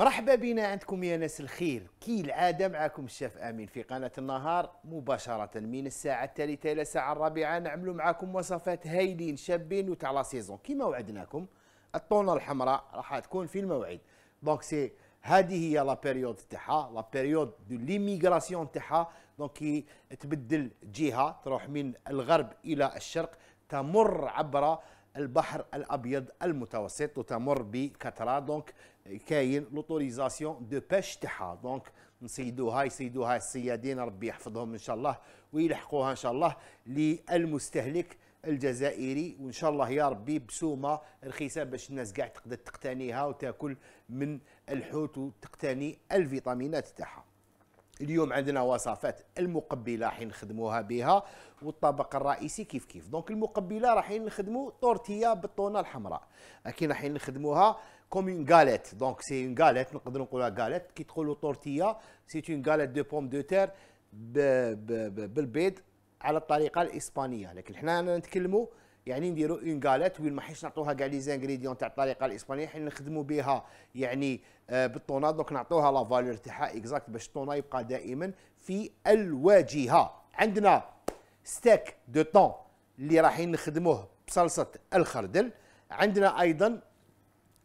مرحبا بنا عندكم يا ناس الخير كي العادة معكم الشيف أمين في قناة النهار مباشرة من الساعة الثالثة إلى الساعة الرابعة نعملوا معكم وصفات هايلين شابين وتاع لا سيزون كيما وعدناكم الطونة الحمراء راح تكون في الموعد دونك سي هذه هي لا بيريود تاعها لا بيريود دو ليميغراسيون تاعها دونك تبدل جهة تروح من الغرب إلى الشرق تمر عبر البحر الابيض المتوسط وتمر بكثره دونك كاين لوتوريزاسيون دو باش تاعها دونك نصيدوها يصيدوها الصيادين ربي يحفظهم ان شاء الله ويلحقوها ان شاء الله للمستهلك الجزائري وان شاء الله يا ربي بسومه رخيصه باش الناس كاع تقدر تقتنيها وتاكل من الحوت وتقتني الفيتامينات تاعها اليوم عندنا وصفات المقبله راح نخدموها بها والطبق الرئيسي كيف كيف دونك المقبله راح نخدمو طورتيه بالطونه الحمراء لكن راح نخدموها كوم اون غاليت دونك سي اون غاليت نقدروا نقولوها غاليت كي تقولوا trouve سي اون غاليت دو بوم دو تير بالبيض على الطريقه الاسبانيه لكن حنا نتكلموا يعني نديروا اون غاليت وين ما حيش نعطوها كاع لي زانغريديون تاع الطريقه الاسبانيه حنا نخدموا بها يعني بالطونا دونك نعطوها لا فالور تاعها اكزاكت باش الطونا يبقى دائما في الواجهه عندنا ستيك دو طون اللي رايحين نخدموه بصلصه الخردل عندنا ايضا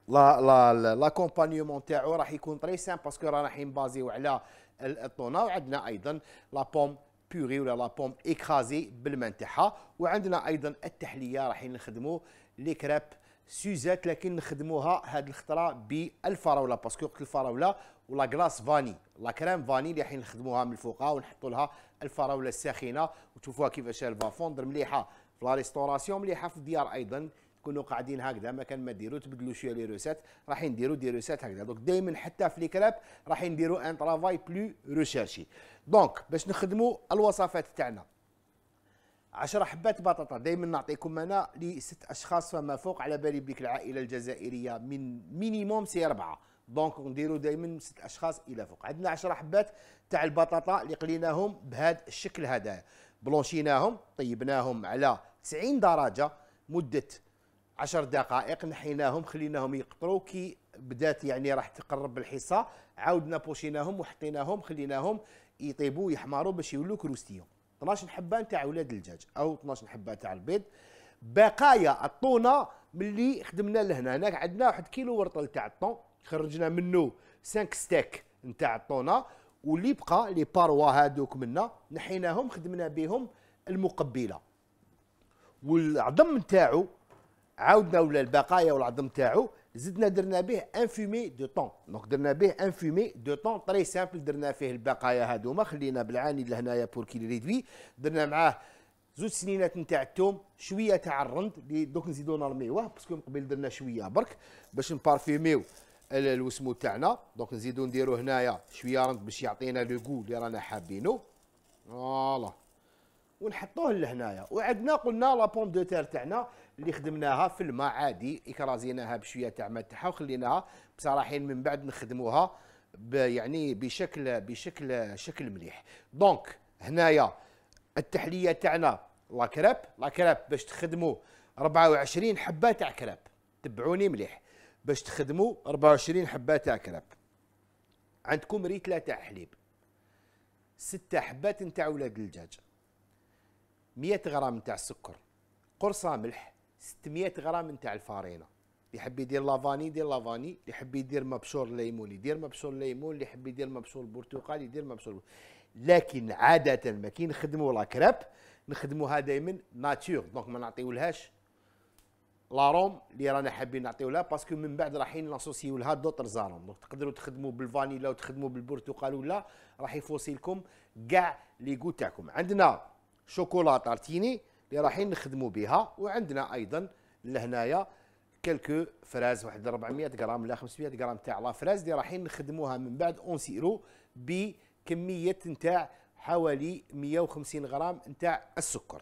لا كومبانيومون تاعو راح يكون طري سام باسكو رانا حين بازيو على الطونه وعندنا ايضا لا بوم بيوري ولا لا بوم اكرازي بالمان تاعها وعندنا ايضا التحليه راح نخدموا لي كريب سوزات لكن نخدموها هاد الخطره بالفراوله باسكو قلت الفراوله ولا كلاص فاني لا كريم فاني اللي راح نخدموها من الفوق ونحطوا لها الفراوله الساخنه وتشوفوها كيفاش الفافوندر مليحه في لا ريستوراسيون مليحه في الديار ايضا كونوا قاعدين هكذا ما كان ما ديروا تبدلوا شويه لي روسات راح نديروا دي روسات هكذا دونك دائما حتى في لي كراب راح نديروا ان ترافاي بلو ريشيرشي دونك باش نخدموا الوصفات تاعنا 10 حبات بطاطا دائما نعطيكم انا لست اشخاص فما فوق على بالي بك العائله الجزائريه من مينيموم سي اربعه دونك نديروا دائما ست اشخاص الى فوق عندنا 10 حبات تاع البطاطا اللي قليناهم بهذا الشكل هذا بلونشيناهم طيبناهم على 90 درجه مده 10 دقائق نحيناهم خليناهم يقطروا كي بدات يعني راح تقرب الحصه عاودنا بوشيناهم وحطيناهم خليناهم يطيبوا يحمروا باش يولوا كروستيون 12 حبه نتاع ولاد الدجاج او 12 حبه تاع البيض بقايا الطونه ملي خدمنا لهنا هناك عندنا واحد كيلو ورطل تاع الطون خرجنا منه 5 ستيك نتاع الطونه واللي بقى لي باروا هذوك منا نحيناهم خدمنا بهم المقبله والعظم نتاعو عاودنا ولا البقايا والعظم تاعو زدنا درنا به ان فيمي دو طون دونك درنا به ان فيمي دو طون طري سامبل درنا فيه البقايا هذوما خلينا بالعاني لهنايا بور كي ريدوي درنا معاه زوج سنينات نتاع الثوم شويه تاع الرند اللي دوك نزيدو نرميوه باسكو من قبل درنا شويه برك باش نبارفيميو الوسمو تاعنا دونك نزيدو نديرو هنايا شويه رند باش يعطينا لو كو اللي رانا حابينو فوالا ونحطوه لهنايا وعندنا قلنا لا بوم دو تير تاعنا اللي خدمناها في الماء عادي اكرازيناها بشويه تاع ما تاعها وخليناها بصراحين من بعد نخدموها يعني بشكل بشكل شكل مليح دونك هنايا التحليه تاعنا لا كريب لا كريب باش تخدموا 24 حبه تاع كريب تبعوني مليح باش تخدموا 24 حبه تاع كريب عندكم ريتله تاع حليب ستة حبات نتاع ولاد الدجاج 100 غرام نتاع السكر قرصه ملح 600 غرام نتاع الفارينه اللي يحب يدير لافاني يدير لافاني اللي يحب يدير مبشور ليمون يدير مبشور ليمون اللي يحب يدير مبشور برتقال يدير مبشور لكن عاده ما كي نخدموا لا كريب نخدموها دائما ناتور دونك ما نعطيولهاش لاروم اللي رانا حابين نعطيولها باسكو من بعد رايحين ناسوسيو لها دوتر زاروم دونك تقدروا تخدموا بالفانيلا وتخدموا بالبرتقال ولا راح يفوصي لكم كاع لي غو تاعكم عندنا شوكولا تارتيني اللي رايحين نخدموا بها وعندنا ايضا لهنايا كلكو فراز واحد 400 غرام ولا 500 غرام تاع لا فراز اللي رايحين نخدموها من بعد اون سيرو بكميه نتاع حوالي 150 غرام نتاع السكر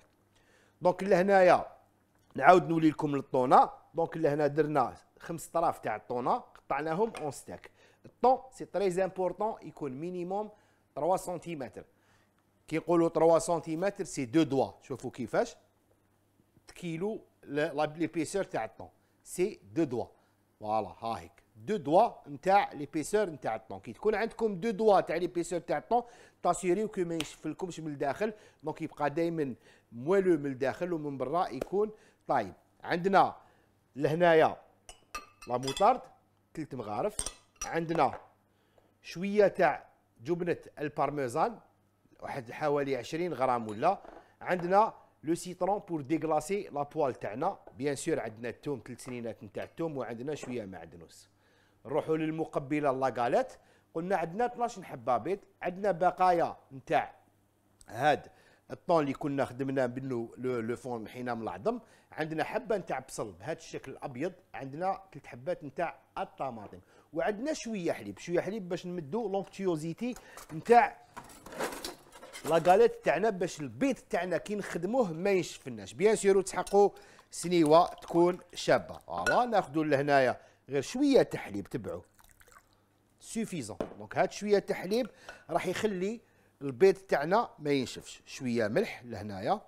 دونك لهنايا نعاود نولي لكم للطونه دونك لهنا درنا خمس طراف تاع الطونه قطعناهم اون ستاك الطون سي تري امبورطون يكون مينيموم 3 سنتيمتر كي نقولوا 3 سنتيمتر سي دو دوا شوفوا كيفاش كيلو ليبيسور تاع الطون سي دو دوا فوالا ها هيك دو دوا نتاع ليبيسور نتاع الطون كي تكون عندكم دو دوا تاع ليبيسور تاع الطون تاسيريو كو ما يشفلكمش من الداخل دونك يبقى دائما موالو من الداخل ومن برا يكون طايب عندنا لهنايا لا موطارد ثلاث مغارف عندنا شويه تاع جبنه البارميزان واحد حوالي 20 غرام ولا عندنا لو سيترون بور ديغلاسي لابوال تاعنا بيان سور عندنا الثوم ثلاث سنينات نتاع الثوم وعندنا شويه معدنوس نروحوا للمقبله لاكاليت قلنا عندنا 12 حبه بيض عندنا بقايا نتاع هاد الطون اللي كنا خدمنا منه لو فون حينا من العظم عندنا حبه نتاع بصل بهذا الشكل الابيض عندنا ثلاث حبات نتاع الطماطم وعندنا شويه حليب شويه حليب باش نمدو لونكتيوزيتي نتاع لا لاكاليت تاعنا باش البيض تاعنا كي نخدموه ما ينشفناش بيان سور تحقوا سنيوه تكون شابه فوالا ناخذوا لهنايا غير شويه تحليب تبعوا سوفيزون دونك هاد شويه تحليب راح يخلي البيض تاعنا ما ينشفش شويه ملح لهنايا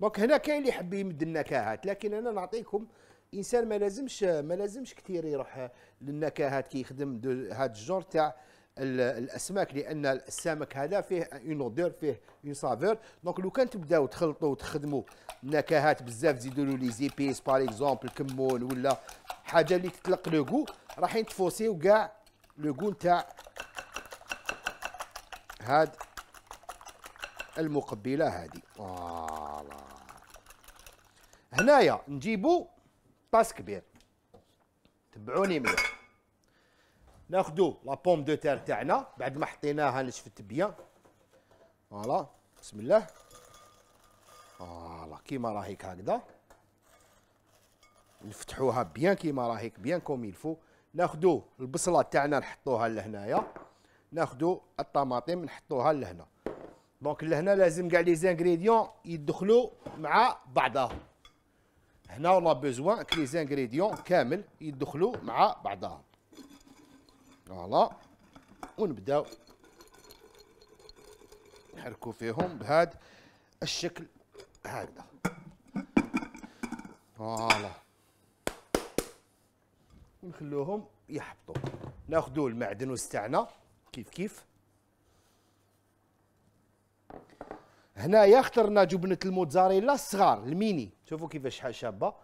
دونك هنا كاين اللي يحب يمد النكهات لكن انا نعطيكم انسان ما لازمش ما لازمش كثير يروح للنكهات كي يخدم هاد الجور تاع الاسماك لان السمك هذا فيه اون اودور فيه اون سافور دونك لو كان تبداو تخلطوا وتخدموا نكهات بزاف تزيدوا له لي زيبيس باغ اكزومبل كمون ولا حاجه اللي تطلق لو كو رايحين تفوسيو كاع لو كو نتاع هاد المقبله هادي فوالا هنايا نجيبو طاس كبير تبعوني مليح ناخذوا لا بوم دو تير تاعنا بعد ما حطيناها نشفت بيان فوالا بسم الله فوالا كيما راهيك هكذا نفتحوها بيان كيما راهيك بيان كوم يلفو ناخذوا البصله تاعنا نحطوها لهنايا ناخذوا الطماطم نحطوها لهنا دونك لهنا لازم كاع لي زانغريديون يدخلوا مع بعضهم هنا ولا بيزوان كلي زانغريديون كامل يدخلوا مع بعضهم فوالا ونبداو نحركو فيهم بهاد الشكل هكذا فوالا ونخلوهم يحبطوا ناخذوا المعدنوس تاعنا كيف كيف هنايا اخترنا جبنه الموتزاريلا الصغار الميني شوفوا كيفاش شحال شابه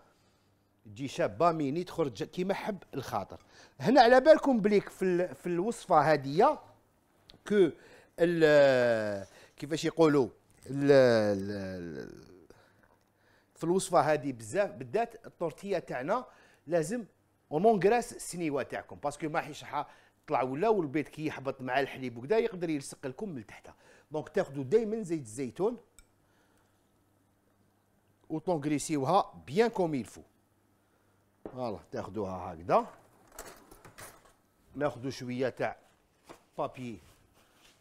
تجي شابه ميني تخرج كيما حب الخاطر هنا على بالكم بليك في في الوصفه هذه كو كيفاش يقولوا في الوصفه هذه بزاف بالذات التورتيه تاعنا لازم غراس السنيوه تاعكم باسكو ما شحال طلع ولا والبيض كي يحبط مع الحليب وكذا يقدر يلصق لكم من تحتها دونك تاخذوا دائما زيت الزيتون وتونغريسيوها بيان كوم يلفو فوالا تاخدوها هكذا ناخدو شويه تاع بابي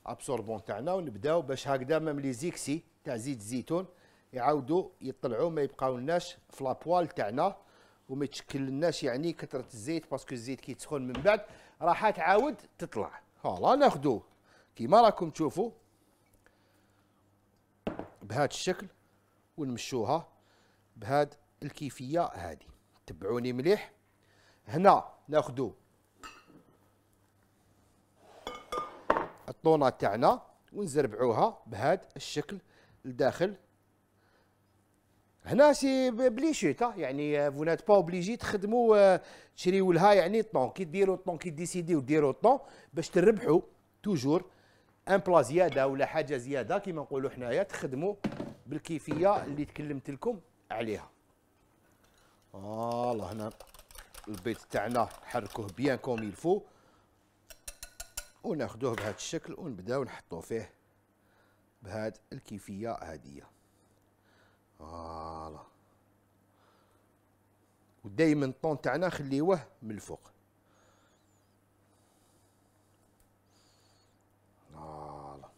ابسوربون تاعنا ونبداو باش هكذا ميم لي زيكسي تاع زيت الزيتون يعاودوا يطلعوا ما يبقاولناش في لابوال تاعنا وما يتشكلناش يعني كثره الزيت باسكو الزيت كي تسخن من بعد راح تعاود تطلع فوالا ناخذوا كيما راكم تشوفوا بهذا الشكل ونمشوها بهذا الكيفيه هذه تبعوني مليح هنا ناخدو الطونه تاعنا ونزربعوها بهذا الشكل لداخل هنا سي بليشيت يعني فو آه، نات با اوبليجي تخدموا آه، تشريو لها يعني طون كي ديروا طون كي ديسيديو ديروا طون باش تربحوا توجور ان بلا زياده ولا حاجه زياده كيما نقولوا حنايا تخدموا بالكيفيه اللي تكلمت لكم عليها آه الله هنا البيض تاعنا نحركوه بيان كوم يلفو وناخدوه بهذا الشكل ونبداو نحطو فيه بهاد الكيفيه هاديه فوالا ودايما الطون تاعنا خليوه من الفوق فوالا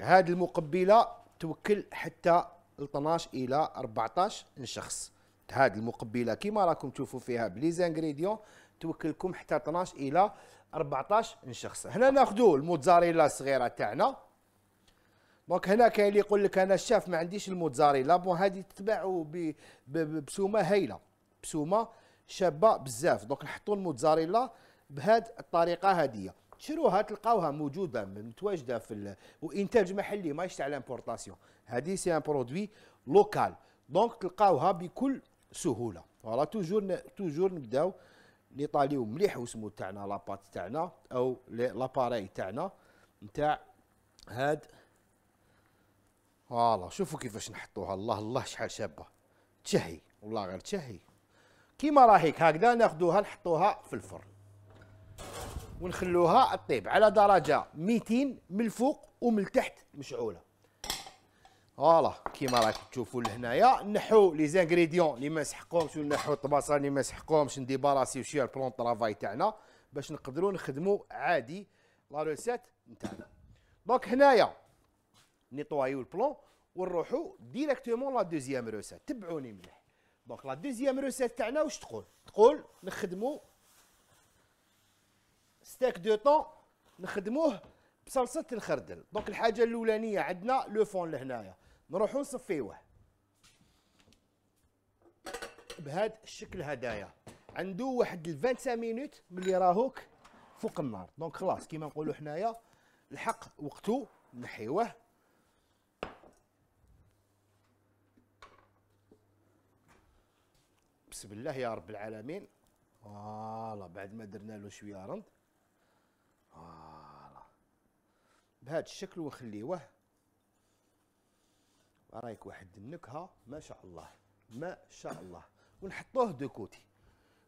هاد المقبله توكل حتى ل 12 الى 14 شخص هذه المقبله كما راكم تشوفوا فيها بلي زانغريديون توكلكم حتى 12 الى 14 شخص هنا ناخذوا الموتزاريلا الصغيره تاعنا دونك هنا كاين اللي يقول لك انا الشاف ما عنديش الموتزاريلا بون هذه تتباع بسومه هايله بسومه شابه بزاف دونك نحطوا الموتزاريلا بهاد الطريقه هذه تشروها تلقاوها موجوده متواجده في ال... وانتاج محلي ماهيش تاع لامبورطاسيون هذه سي ان برودوي لوكال دونك تلقاوها بكل سهوله فوالا توجور ن... توجور نبداو نيطاليو مليح وسمو تاعنا لاباط تاعنا او لاباراي تاعنا نتاع هاد فوالا شوفوا كيفاش نحطوها الله الله شحال شابه تشهي والله غير تشهي كيما راهيك هكذا ناخذوها نحطوها في الفرن ونخلوها طيب على درجه 200 من الفوق ومن التحت مشعوله فوالا كيما راكم تشوفوا لهنايا نحو لي زانغريديون اللي ما نسحقهمش ونحو الطباسه اللي ما نسحقهمش نديباراسيو شويه البلون طرافاي تاعنا باش نقدروا نخدموا عادي لا روسيت نتاعنا دونك هنايا نيطوايو البلون ونروحوا ديريكتومون لا دوزيام روسيت تبعوني مليح دونك لا دوزيام روسيت تاعنا واش تقول تقول نخدموا ستيك دو طون نخدموه بصلصه الخردل دونك الحاجه الاولانيه عندنا لو فون لهنايا نروحو نصفيوه بهاد الشكل هدايا عندو واحد 25 مينوت ملي راهوك فوق النار دونك خلاص كيما نقولو حنايا الحق وقتو نحيوه بسم الله يا رب العالمين فوالا بعد ما درنا له شويه رند فوالا بهذا الشكل وخليوه رايك واحد النكهه ما شاء الله ما شاء الله ونحطوه دو كوتي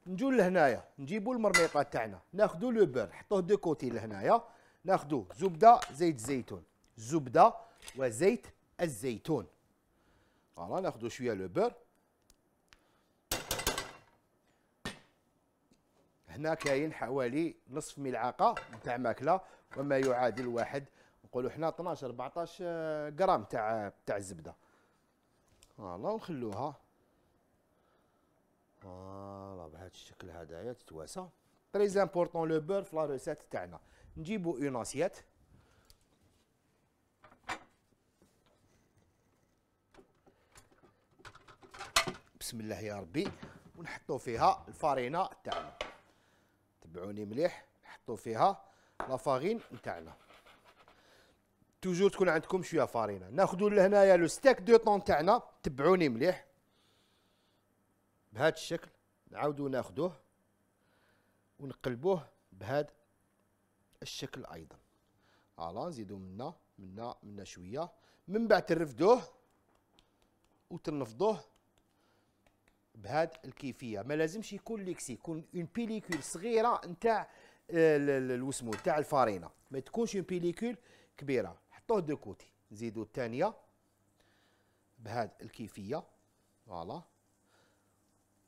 نجو لهنايا نجيبو المرميطات تاعنا ناخدو لو بير نحطوه دو كوتي لهنايا ناخدو زبده زيت الزيتون زبده وزيت الزيتون فوالا ناخدو شويه لو بور هنا كاين حوالي نصف ملعقه نتاع ماكله وما يعادل واحد نقولوا حنا 12 14 آه، غرام تاع تاع الزبده فوالا ونخلوها فوالا بهذا الشكل هذايا تتواسى تري امبورطون لو بور في لا ريسيت تاعنا نجيبو اون اسيت بسم الله يا ربي ونحطوا فيها الفارينه تاعنا تبعوني مليح حطوا فيها لافارين نتاعنا توجور تكون عندكم شويه فارينه ناخذوا لهنايا لو ستيك دو طون تاعنا تبعوني مليح بهذا الشكل نعاودو ناخذوه ونقلبوه بهذا الشكل ايضا فوالا نزيدوا منا منا منا شويه من بعد ترفدوه وتنفضوه بهذه الكيفيه ما لازمش يكون ليكسي يكون اون بيليكول صغيره نتاع آه، الوسمو نتاع الفارينه ما تكونش اون بيليكول كبيره حطوه دو كوتي نزيدو الثانيه بهاد الكيفيه فوالا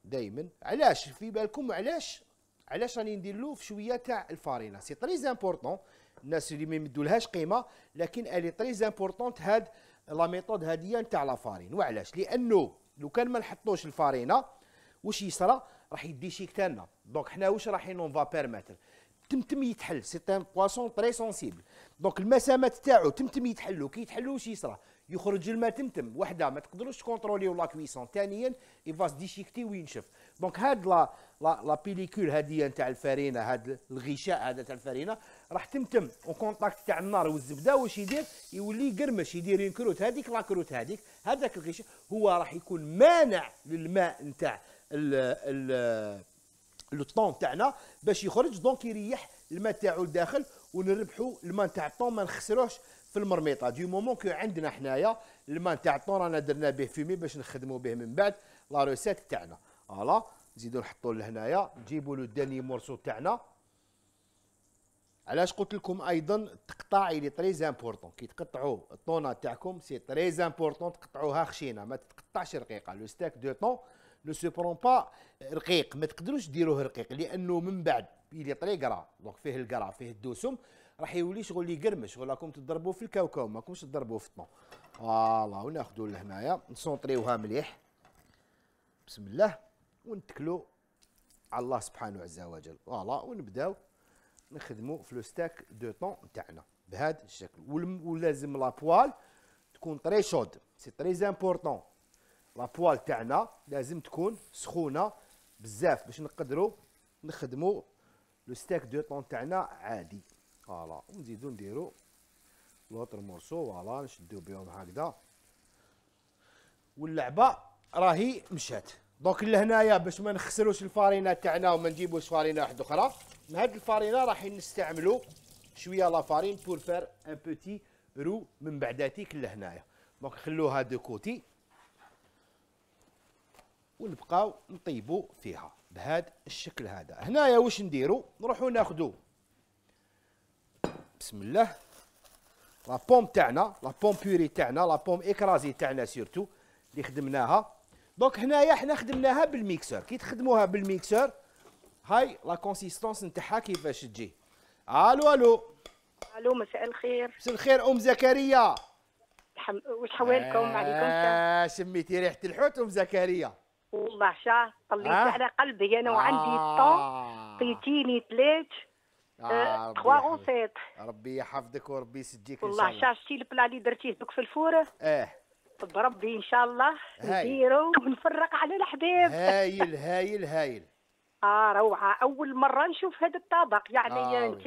دائما علاش في بالكم علاش علاش راني ندير له في شويه تاع الفارينه سي تري زامبورطون الناس اللي ما يمدولهاش قيمه لكن الي تري زامبورطون هاد لا ميثود هاديه نتاع لافارين وعلاش لانه لو كان ما نحطوش الفارينه واش يصرى راح يدي شيك تاعنا دونك حنا واش رايحين اون فا تمتم يتحل سي ان بواسون تري سونسيبل دونك المسامات تاعو تمتم يتحلو كي يتحلو واش يصرى يخرج الماء تمتم وحده ما تقدروش تكونتروليو لا كويسون ثانيا يفاس ديشيكتي وينشف دونك هاد لا لا لا بيليكول هاديه نتاع الفرينه هاد الغشاء هذا تاع الفرينه راح تمتم وكونتاكت تاع النار والزبده واش يدير يولي يقرمش يدير ينكروت هذيك لاكروت هذيك هذاك الغش هو راح يكون مانع للماء نتاع لو طون تاعنا باش يخرج دونك يريح الماء تاعو لداخل ونربحوا الماء تاع الطون ما نخسروش في المرميطه دي مومون كو عندنا حنايا الماء تاع الطون رانا درنا به فيمي باش نخدموا به من بعد لا روسيت تاعنا فوالا نزيدو نحطوا لهنايا نجيبوا لو داني مورسو تاعنا علاش قلت لكم ايضا التقطاع لي تري زامبورطون كي تقطعوا الطونه تاعكم سي تري زامبورطون تقطعوها خشينه ما تتقطعش رقيقه لو ستاك دو طون لو سوبرون با رقيق ما تقدروش ديروه رقيق لانه من بعد يلي طري قرا دونك فيه القرا فيه الدوسوم راح يولي شغل يقرمش ولاكم تضربوا في الكاوكاو ماكمش تضربوا في الطون فوالا وناخذوا لهنايا نسونطريوها مليح بسم الله ونتكلوا على الله سبحانه عز وجل فوالا ونبداو نخدمو في لو ستاك دو طون تاعنا بهذا الشكل ولازم لابوال تكون طري شود سي طري امبورطون لابوال تاعنا لازم تكون سخونه بزاف باش نقدرو نخدمو لو ستاك دو طون تاعنا عادي فوالا ونزيدو نديرو لوطر مورسو فوالا نشدو بهم هكذا واللعبه راهي مشات دونك لهنايا باش ما نخسروش الفارينه تاعنا وما نجيبوش فارينه واحده اخرى من هاد الفارينه راح نستعملو شويه لافارين بور فار ان بوتي رو من بعداتيك لهنايا دونك خلوها دو كوتي ونبقاو نطيبو فيها بهاد الشكل هذا هنايا واش نديرو نروحو ناخدو بسم الله لا بوم تاعنا لا بوم بيوري تاعنا لا بوم اكرازي تاعنا سيرتو اللي خدمناها دونك هنايا حنا خدمناها بالميكسور كي تخدموها بالميكسور هاي لا كونسيستونس نتاعها كيفاش تجي الو الو الو مساء الخير مساء الخير ام زكريا الحم... وش حوالكم آه عليكم اه شميتي ريحه الحوت ام زكريا والله شا طليت آه؟ على قلبي انا وعندي آه. الطون قيتيني ثلاث تخوا غوسيط ربي يحفظك وربي يسجيك ان شاء الله والله شا شتي البلا اللي درتيه دوك في الفوره إيه. اه بربي ان شاء الله نديرو ونفرق على الحباب هايل هايل هايل اه روعه اول مره نشوف هذا الطبق يعني آه انت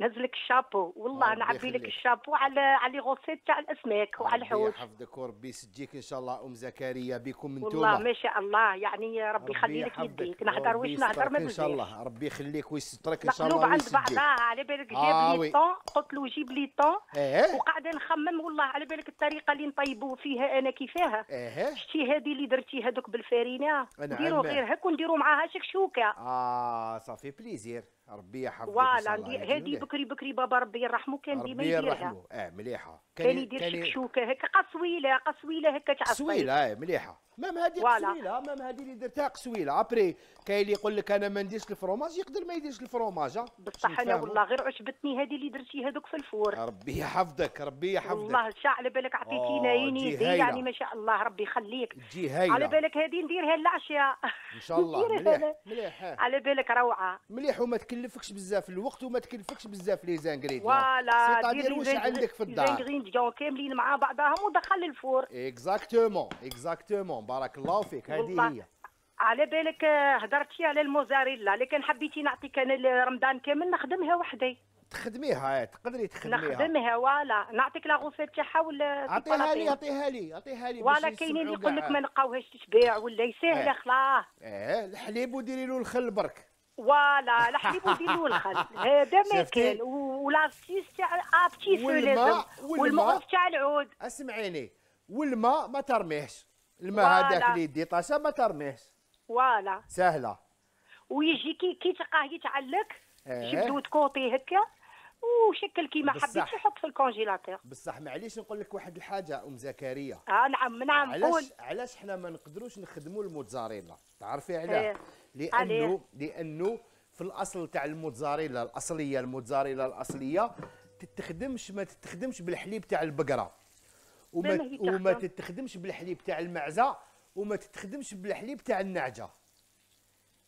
نهز لك الشابو والله نعبي لك الشابو على على غوسيت تاع الاسماك وعلى الحوت حفظك وربي يسجيك ان شاء الله ام زكريا بكم انتم والله ما شاء الله يعني ربي يخلي لك يديك نهضر واش نهضر ما ان شاء الله ربي يخليك ويسترك ان شاء الله مقلوب عند بعضها على بالك جاب آه لي طون قلت له جيب لي طون إيه؟ وقاعده نخمم والله على بالك الطريقه اللي نطيبوا فيها انا كيفاها إيه؟ شتي هذه اللي درتي هذوك بالفارينه نديروا غير هك ونديروا معاها شكشوكه اه صافي بليزير ربي يحفظك فوالا هذه بكري بكري بابا ربي يرحمه كان ديما يديرها اه مليحه كان يدير شكشوكه هكا قصويله قصويله هكا تعصب قصويله اه مليحه مام هادي قسويله مام هادي اللي درتها قسويله ابري كاين اللي يقول لك انا ما نديرش الفروماج يقدر ما يديرش الفروماج بصح انا والله غير عجبتني هادي اللي درتي هذوك في الفور ربي يحفظك ربي يحفظك والله شاع على بالك عطيتينا عيني يعني ما شاء الله ربي يخليك على بالك هادي نديرها للعشاء ان شاء الله مليح مليح على بالك روعه مليح وما تكلفكش بزاف الوقت وما تكلفكش بزاف لي زانغريديون فوالا دير واش عندك في الدار زانغريديون كاملين مع بعضهم ودخل الفور اكزاكتومون اكزاكتومون بارك الله فيك هذه هي على بالك آه، هضرتي على الموزاريلا لكن حبيتي نعطيك انا رمضان كامل نخدمها وحدي تخدميها آه، تقدري تخدميها نخدمها ولا نعطيك لا غوفير تاعها ولا عطيها لي عطيها لي عطيها لي ولا كاينين اللي يقول لك ما آه. نلقاوهاش تتباع ولا ساهله خلاص اه الحليب وديري له الخل برك فوالا الحليب وديري له الخل هذا ما كان ولاسيس تاع ابتي لازم والماء تاع العود اسمعيني والماء ما ترميهش الماء هذاك اللي يدي طاسه ما ترميهش فوالا سهله ويجي كي كي تلقاه يتعلق اه. جبدو تكوطي هكا وشكل كيما حبيت تحط في الكونجيلاتور بصح معليش نقول لك واحد الحاجه ام زكريا اه نعم نعم علاش قول علاش حنا ما نقدروش نخدموا الموتزاريلا تعرفي علاه ايه. لانه عليها. لانه في الاصل تاع الموتزاريلا الاصليه الموتزاريلا الاصليه تتخدمش ما تتخدمش بالحليب تاع البقره وما وما تتخدمش بالحليب تاع المعزه وما تتخدمش بالحليب تاع النعجه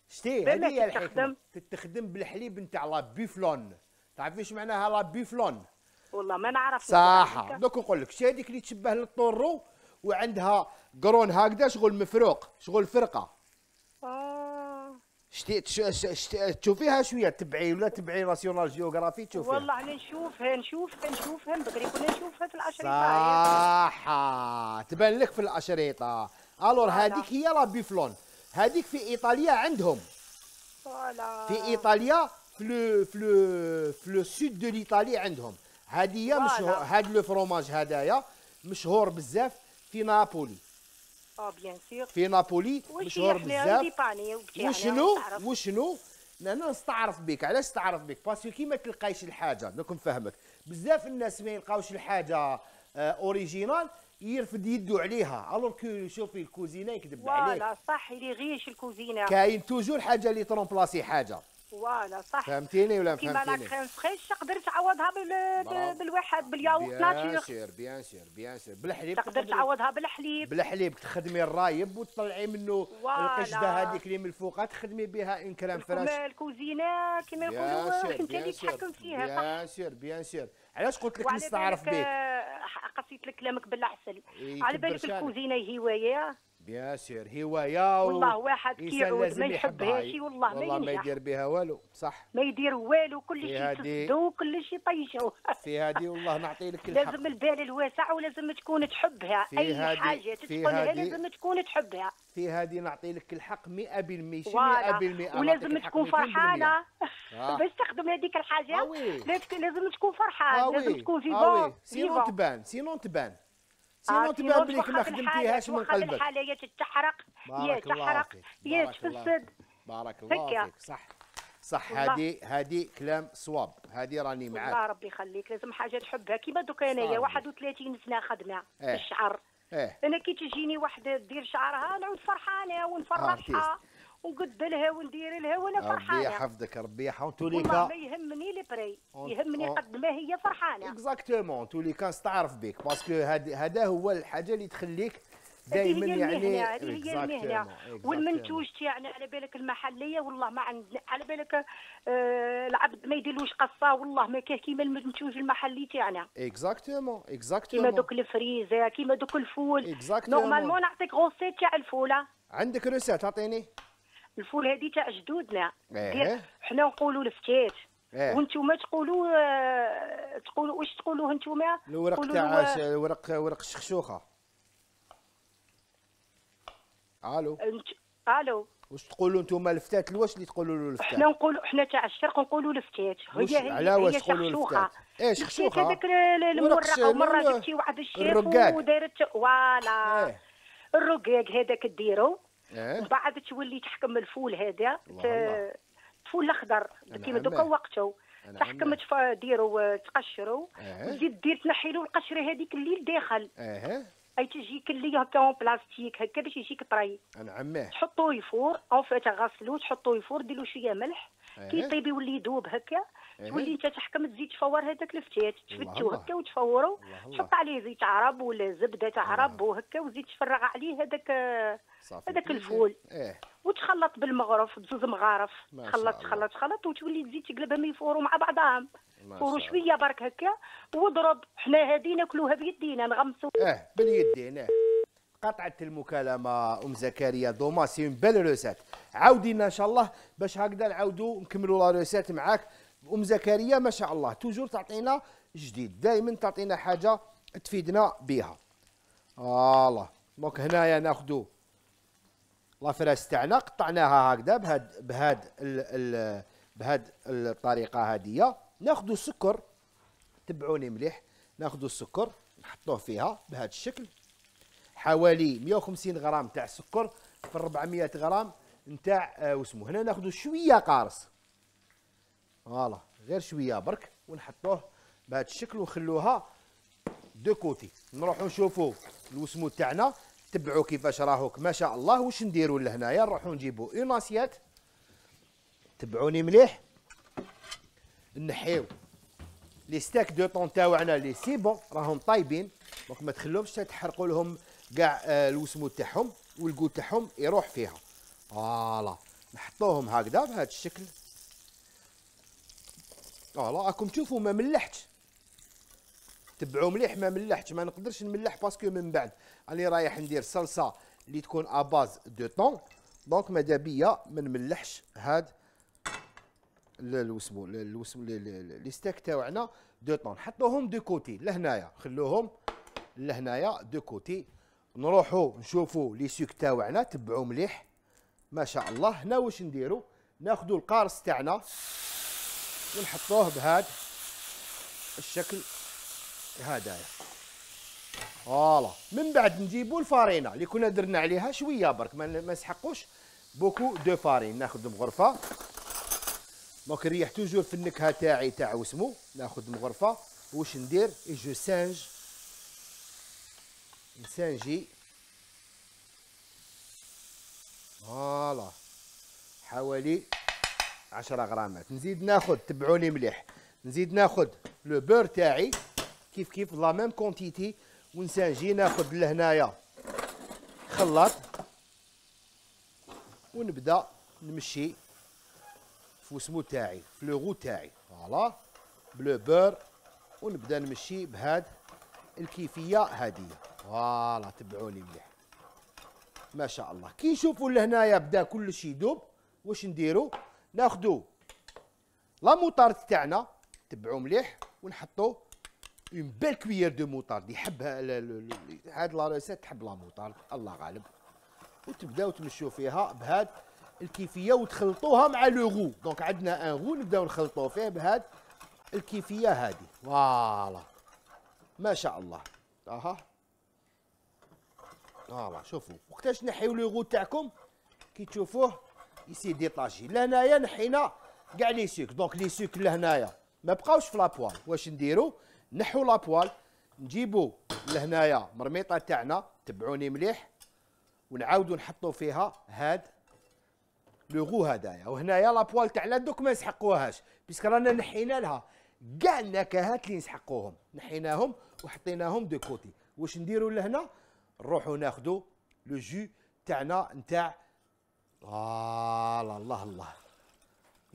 شتي هذه هي الحكمه تتخدم بالحليب نتاع لا بيفلون تعرفي اش معناها لا بيفلون والله ما نعرف صح دوك نقول لك شتي هذيك اللي تشبه للطورو وعندها قرون هكذا شغل مفروق شغل فرقه شتي تشوفيها شويه تبعي ولا تبعي راسيونال جيوغرافي تشوفيها والله على نشوفها نشوفها نشوفها بكري كنا نشوفها في الاشريطه صح تبان لك في الاشريطه الور هذيك هي لا بيفلون هذيك في ايطاليا عندهم فوالا في ايطاليا في لو في لو في لو سود دو ليطالي عندهم هذه هي مشهور هذا لو فروماج هذايا مشهور بزاف في نابولي اه ah, بيان في نابولي مشهور بزاف وشنو وشنو انا نستعرف بك علاش نستعرف بك باسكو كي ما تلقايش الحاجه نفهمك بزاف الناس ما يلقاوش الحاجه اوريجينال آه، يرفد يدو عليها الور كو شوفي الكوزينه يكذب عليك فوالا صح اللي غيش الكوزينه كاين توجور حاجه اللي ترومبلاسي حاجه فوالا صح فهمتيني ولا فهمتيني كيما كريم فريش تقدر تعوضها بال... بالواحد بالياغورت ناتشور بيان سير بيان سير بيان سير بالحليب تقدر تعوضها بالحليب بالحليب تخدمي الرايب وتطلعي منه القشده هذيك اللي من الفوق تخدمي بها ان فريش فراش الكوزينه كيما يقولوا انت اللي تحكم فيها صح بيان سير بيان سير علاش قلت لك نستعرف بك آه، قصيت لك كلامك بالعسل إيه، على بالك الكوزينه هوايه بيان هي هوايه والله واحد كيعود ما يحبهاش والله, والله ما يدير بها والو صح ما يدير والو كل شيء تسدو كل شيء طيشو في هذه والله نعطي لك الحق لازم البال الواسع ولازم تكون تحبها اي حاجه تدخلها لازم تكون تحبها في هذه نعطي لك الحق 100% 100% ولازم تكون فرحانه آه. باش تخدم هذيك الحاجه آه لازم تكون فرحان آه لازم تكون في بون سينون تبان سينون تبان آه، سينو تبان بليك ما خدمتيهاش من قلبك الحاله يا تتحرق يا تحرق يا تفسد بارك الله فيك صح صح هادي هادي كلام صواب هادي راني معاك الله ربي يخليك لازم حاجه تحبها كيما دوك انايا 31 سنه خدمه في إيه. الشعر إيه. انا كي تجيني واحده دير شعرها نعود فرحانه ونفرحها آه، وقد لها وندير لها وانا فرحانه ربي يحفظك ربي يحفظك توليكا ما يهمني لي بري يهمني قد ما هي فرحانه اكزاكتومون توليكا استعرف بك باسكو هذا هو الحاجه اللي تخليك دائما يعني هذه هي المهنه والمنتوج يعني على بالك المحليه والله ما عندنا على بالك آه، العبد ما يديرلوش قصه والله ما كاين كيما المنتوج المحلي تاعنا اكزاكتومون اكزاكتومون كيما دوك الفريزه كيما دوك الفول اكزاكتومون نورمالمون نعطيك غوسيت تاع الفوله عندك روسيت تعطيني الفول هذه تاع جدودنا إيه. حنا نقولوا الفتات إيه. وانتم تقولوا آه، تقولوا واش تقولوا انتم الورق تاع ورق ورق الشخشوخه الو انت... الو واش تقولوا انتم الفتات واش اللي تقولوا له الفتات حنا نقولوا حنا تاع الشرق نقولوا الفتات هي على واش تقولوا الفتات ايه شخشوخه هذاك المورقه مره جبتي واحد الشيخ ودارت فوالا إيه. الرقاق هذاك ديرو اه. وبعد تولي تحكم الفول هذا الفول الاخضر كيما دوكا وقته تحكم ديرو تقشرو اه. دير تنحي له القشره هذيك الليل داخل إيه؟ اي تجيك اللي هكا اون بلاستيك هكا باش يجيك طري نعم تحطوه يفور اون فيت غسلوه تحطوه يفور ديرلو شويه ملح كي إيه؟ يطيب يولي يذوب هكا إيه. تولي انت تحكم تزيد تفور هذاك الفتات تفتو هكا وتفوروا تحط عليه زيت عرب ولا زبده عرب آه. وهكا وزيد تفرغ عليه هذاك هذاك الفول إيه. وتخلط بالمغرف بزوز مغارف تخلط تخلط تخلط وتولي تزيد تقلبهم يفوروا مع بعضهم فوروا شويه برك هكا واضرب حنا هذه ناكلوها بيدينا نغمسوا اه باليدين اه قطعت المكالمه ام زكريا دوما سي بيل روسات عاودينا ان شاء الله باش هكذا نعاودوا نكملوا لا روسات معاك ام زكريا ما شاء الله توجور تعطينا جديد دائما تعطينا حاجه تفيدنا بها الله دونك هنايا ناخذ لافراس تاعنا قطعناها هكذا بهاد بهاد الـ الـ بهاد الطريقه هاديه ناخذ السكر تبعوني مليح ناخذ السكر نحطوه فيها بهذا الشكل حوالي 150 غرام تاع السكر في 400 غرام نتاع آه، واسمو هنا ناخذ شويه قارص فوالا غير شويه برك ونحطوه بهذا الشكل ونخلوها دو كوتي نروحو نشوفو الوسمو تاعنا تبعوا كيفاش راهوك ما شاء الله واش نديروا لهنايا نروحو نجيبو اون اسيات تبعوني مليح نحيو لي ستاك دو طون تاعنا لي سي بون راهم طايبين دونك ما تخلوهمش تحرقوا لهم كاع آه، الوسمو تاعهم والكو تاعهم يروح فيها فوالا نحطوهم هكذا بهذا الشكل فوالا آه، راكم تشوفوا ما ملحتش تبعوا مليح ما ملحتش ما نقدرش نملح باسكو من بعد راني رايح ندير صلصه اللي تكون اباز دو طون دونك ماذا بيا ما نملحش هاد الوسمو الوسمو لي ستيك تاعنا دو طون حطوهم دو كوتي لهنايا خلوهم لهنايا دو كوتي نروحوا نشوفوا لي سوك تاعنا تبعوا مليح ما شاء الله هنا واش نديروا ناخذوا القارص تاعنا ونحطوه بهذا الشكل هذايا فوالا من بعد نجيبو الفارينه اللي كنا درنا عليها شويه برك ما نسحقوش بوكو دو فارين ناخذ مغرفه دونك نريح توجور في النكهه تاعي تاع وسمو ناخذ مغرفه واش ندير جو سانج نسانجي فوالا حوالي 10 غرامات نزيد ناخذ تبعوني مليح نزيد ناخذ لو بور تاعي كيف كيف لا ميم كونتيتي ونسانجي ناخذ لهنايا خلاط ونبدا نمشي في سمو تاعي في لو غو تاعي فوالا بلو بور ونبدا نمشي بهاد الكيفيه هذه فوالا تبعوني مليح ما شاء الله كي نشوفوا لهنايا بدا كلشي يذوب واش نديروا ناخذوا لا موطارد تاعنا تبعوا مليح ونحطوا اون بيل كويير دو موطارد يحبها هاد لا ريسيت تحب لا موطارد الله غالب وتبداو تمشوا فيها بهاد الكيفيه وتخلطوها مع لو غو دونك عندنا ان غو نبداو نخلطوا فيه بهاد الكيفيه هذه فوالا ما شاء الله اها فوالا شوفوا وقتاش نحيو لو غو تاعكم كي تشوفوه يسي ديطاجي لهنايا نحينا كاع لي سوك دونك لي سوك لهنايا ما بقاوش في لابوال واش نديرو نحو لابوال نجيبو لهنايا مرميطه تاعنا تبعوني مليح ونعاودو نحطو فيها هاد لوغو هدايا وهنايا لابوال تاعنا دوك ما نسحقوهاش بيسك رانا نحينا لها كاع النكهات اللي نسحقوهم نحيناهم وحطيناهم دو كوتي واش نديرو لهنا نروحو ناخدو لو جو تاعنا نتاع آه الله الله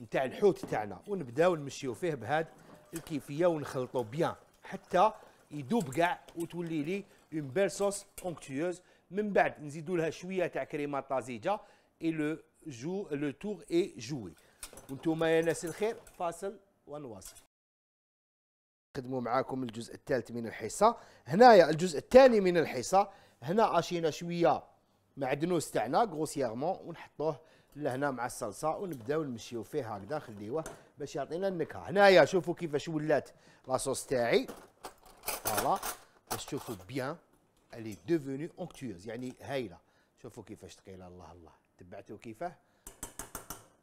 نتاع الحوت تاعنا ونبداو نمشيو فيه بهاد الكيفيه ونخلطو بيان حتى يدوب كاع وتولي لي اون بيل صوص اونكتيوز من بعد نزيدو لها شويه تاع كريمه طازجه اي لو جو لو تور اي جوي وانتم يا ناس الخير فاصل ونواصل نخدموا معاكم الجزء الثالث من الحصه هنايا الجزء الثاني من الحصه هنا عشينا شويه معدنوس تاعنا غوسيغمون ونحطوه لهنا مع الصلصه ونبداو نمشيو فيه هكذا نخليوه باش يعطينا النكهه هنايا شوفوا كيفاش ولات لاصوص تاعي فوالا باش تشوفوا بيان الي ديفوني اونكتيوز يعني هايله شوفوا كيفاش ثقيله الله الله تبعتوا كيفاه